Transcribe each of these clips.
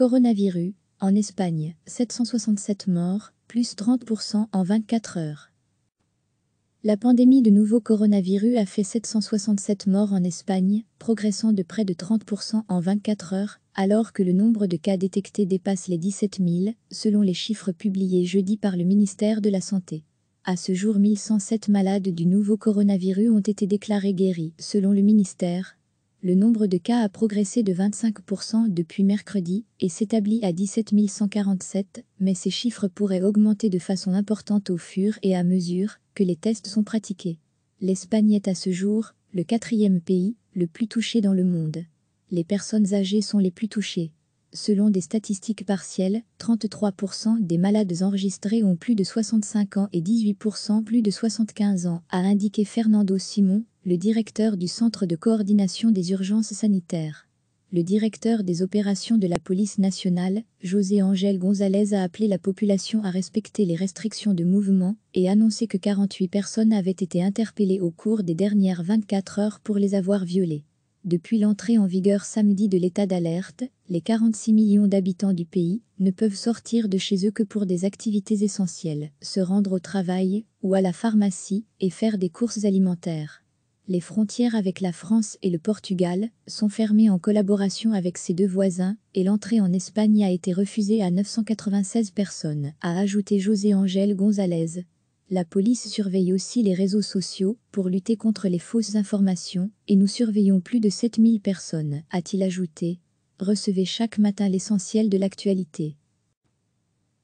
Coronavirus, en Espagne, 767 morts, plus 30% en 24 heures. La pandémie de nouveau coronavirus a fait 767 morts en Espagne, progressant de près de 30% en 24 heures, alors que le nombre de cas détectés dépasse les 17 000, selon les chiffres publiés jeudi par le ministère de la Santé. À ce jour, 1107 malades du nouveau coronavirus ont été déclarés guéris, selon le ministère, le nombre de cas a progressé de 25% depuis mercredi et s'établit à 17 147, mais ces chiffres pourraient augmenter de façon importante au fur et à mesure que les tests sont pratiqués. L'Espagne est à ce jour le quatrième pays le plus touché dans le monde. Les personnes âgées sont les plus touchées. Selon des statistiques partielles, 33% des malades enregistrés ont plus de 65 ans et 18% plus de 75 ans, a indiqué Fernando Simon, le directeur du Centre de coordination des urgences sanitaires. Le directeur des opérations de la police nationale, José Angel González, a appelé la population à respecter les restrictions de mouvement et annoncé que 48 personnes avaient été interpellées au cours des dernières 24 heures pour les avoir violées. Depuis l'entrée en vigueur samedi de l'état d'alerte, les 46 millions d'habitants du pays ne peuvent sortir de chez eux que pour des activités essentielles, se rendre au travail ou à la pharmacie et faire des courses alimentaires les frontières avec la France et le Portugal sont fermées en collaboration avec ses deux voisins et l'entrée en Espagne a été refusée à 996 personnes, a ajouté José Angel González. La police surveille aussi les réseaux sociaux pour lutter contre les fausses informations et nous surveillons plus de 7000 personnes, a-t-il ajouté. Recevez chaque matin l'essentiel de l'actualité.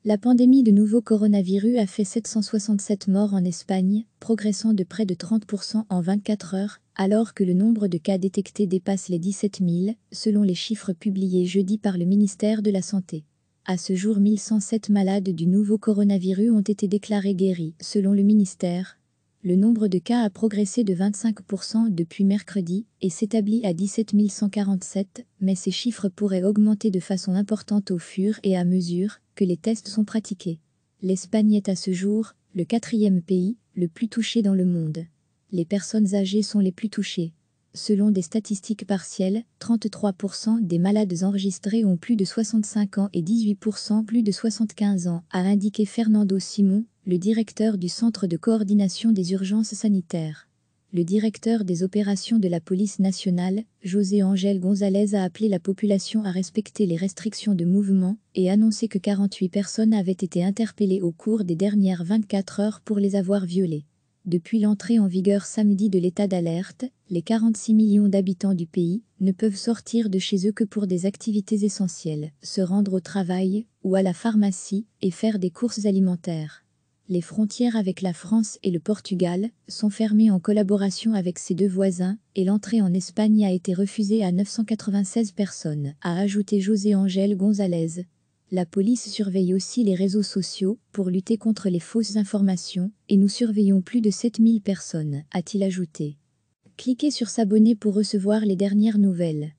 La pandémie de nouveau coronavirus a fait 767 morts en Espagne, progressant de près de 30% en 24 heures, alors que le nombre de cas détectés dépasse les 17 000, selon les chiffres publiés jeudi par le ministère de la Santé. À ce jour, 1107 malades du nouveau coronavirus ont été déclarés guéris, selon le ministère. Le nombre de cas a progressé de 25% depuis mercredi et s'établit à 17 147, mais ces chiffres pourraient augmenter de façon importante au fur et à mesure, que les tests sont pratiqués. L'Espagne est à ce jour le quatrième pays le plus touché dans le monde. Les personnes âgées sont les plus touchées. Selon des statistiques partielles, 33% des malades enregistrés ont plus de 65 ans et 18% plus de 75 ans, a indiqué Fernando Simon, le directeur du Centre de coordination des urgences sanitaires le directeur des opérations de la police nationale, José Angel González, a appelé la population à respecter les restrictions de mouvement et annoncé que 48 personnes avaient été interpellées au cours des dernières 24 heures pour les avoir violées. Depuis l'entrée en vigueur samedi de l'état d'alerte, les 46 millions d'habitants du pays ne peuvent sortir de chez eux que pour des activités essentielles, se rendre au travail ou à la pharmacie et faire des courses alimentaires les frontières avec la France et le Portugal sont fermées en collaboration avec ses deux voisins et l'entrée en Espagne a été refusée à 996 personnes, a ajouté José Angel González. La police surveille aussi les réseaux sociaux pour lutter contre les fausses informations et nous surveillons plus de 7000 personnes, a-t-il ajouté. Cliquez sur s'abonner pour recevoir les dernières nouvelles.